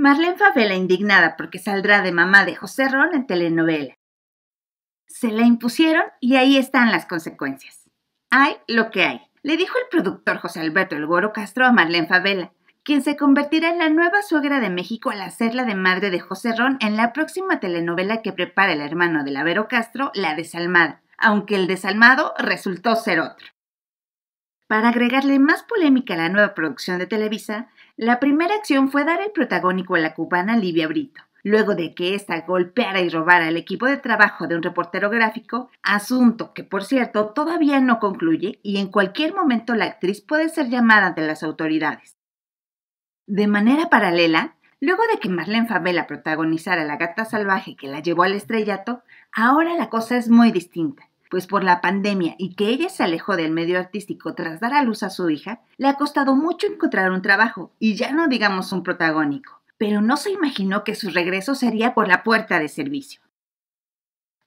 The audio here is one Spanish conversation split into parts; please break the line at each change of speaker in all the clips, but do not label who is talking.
Marlene Favela indignada porque saldrá de mamá de José Ron en telenovela. Se la impusieron y ahí están las consecuencias. Hay lo que hay, le dijo el productor José Alberto El Goro Castro a Marlene Favela, quien se convertirá en la nueva suegra de México al hacerla de madre de José Ron en la próxima telenovela que prepara el hermano de Lavero Castro, La Desalmada, aunque el desalmado resultó ser otro. Para agregarle más polémica a la nueva producción de Televisa, la primera acción fue dar el protagónico a la cubana Livia Brito, luego de que ésta golpeara y robara el equipo de trabajo de un reportero gráfico, asunto que por cierto todavía no concluye y en cualquier momento la actriz puede ser llamada de las autoridades. De manera paralela, luego de que Marlene Favela protagonizara La gata salvaje que la llevó al estrellato, ahora la cosa es muy distinta pues por la pandemia y que ella se alejó del medio artístico tras dar a luz a su hija, le ha costado mucho encontrar un trabajo y ya no digamos un protagónico, pero no se imaginó que su regreso sería por la puerta de servicio.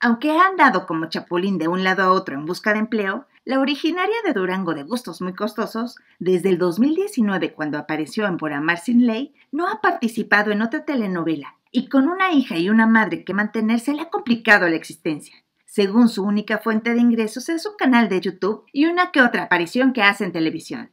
Aunque ha andado como chapulín de un lado a otro en busca de empleo, la originaria de Durango de gustos muy costosos, desde el 2019 cuando apareció en Por Amar Sin Ley, no ha participado en otra telenovela y con una hija y una madre que mantenerse le ha complicado la existencia según su única fuente de ingresos es un canal de YouTube y una que otra aparición que hace en televisión.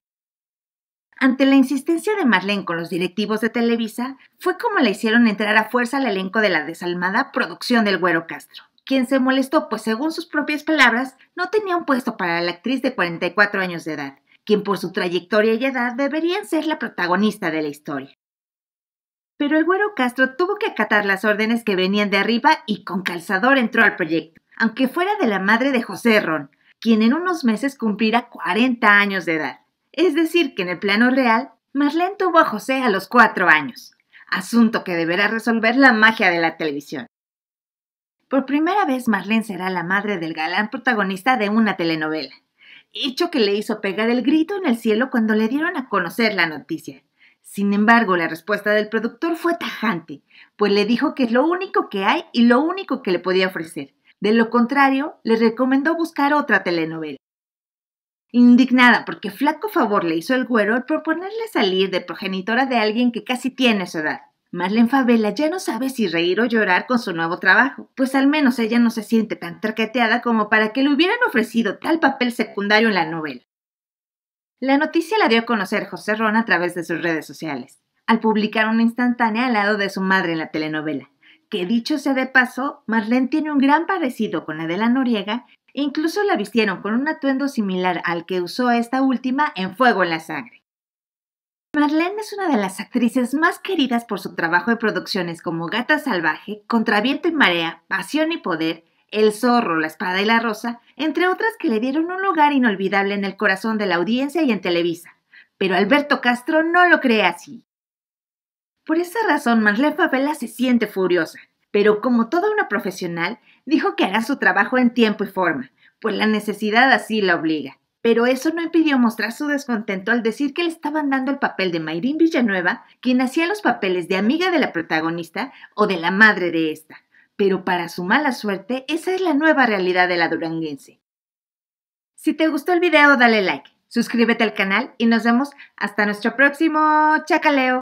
Ante la insistencia de Marlene con los directivos de Televisa, fue como le hicieron entrar a fuerza al elenco de la desalmada producción del Güero Castro, quien se molestó pues según sus propias palabras no tenía un puesto para la actriz de 44 años de edad, quien por su trayectoria y edad deberían ser la protagonista de la historia. Pero el Güero Castro tuvo que acatar las órdenes que venían de arriba y con calzador entró al proyecto aunque fuera de la madre de José Ron, quien en unos meses cumplirá 40 años de edad. Es decir, que en el plano real, Marlene tuvo a José a los 4 años, asunto que deberá resolver la magia de la televisión. Por primera vez Marlene será la madre del galán protagonista de una telenovela, hecho que le hizo pegar el grito en el cielo cuando le dieron a conocer la noticia. Sin embargo, la respuesta del productor fue tajante, pues le dijo que es lo único que hay y lo único que le podía ofrecer, de lo contrario, le recomendó buscar otra telenovela. Indignada porque flaco favor le hizo el güero al proponerle salir de progenitora de alguien que casi tiene su edad. Marlene Favela ya no sabe si reír o llorar con su nuevo trabajo, pues al menos ella no se siente tan traqueteada como para que le hubieran ofrecido tal papel secundario en la novela. La noticia la dio a conocer José Ron a través de sus redes sociales, al publicar una instantánea al lado de su madre en la telenovela, que dicho sea de paso, Marlene tiene un gran parecido con la de la Noriega, e incluso la vistieron con un atuendo similar al que usó esta última en Fuego en la Sangre. Marlene es una de las actrices más queridas por su trabajo en producciones como Gata Salvaje, Contraviento y Marea, Pasión y Poder, El Zorro, La Espada y la Rosa, entre otras que le dieron un lugar inolvidable en el corazón de la audiencia y en Televisa. Pero Alberto Castro no lo cree así. Por esa razón, Marlene Favela se siente furiosa, pero como toda una profesional, dijo que hará su trabajo en tiempo y forma, pues la necesidad así la obliga. Pero eso no impidió mostrar su descontento al decir que le estaban dando el papel de Mayrín Villanueva, quien hacía los papeles de amiga de la protagonista o de la madre de esta. Pero para su mala suerte, esa es la nueva realidad de la duranguense. Si te gustó el video, dale like, suscríbete al canal y nos vemos hasta nuestro próximo chacaleo.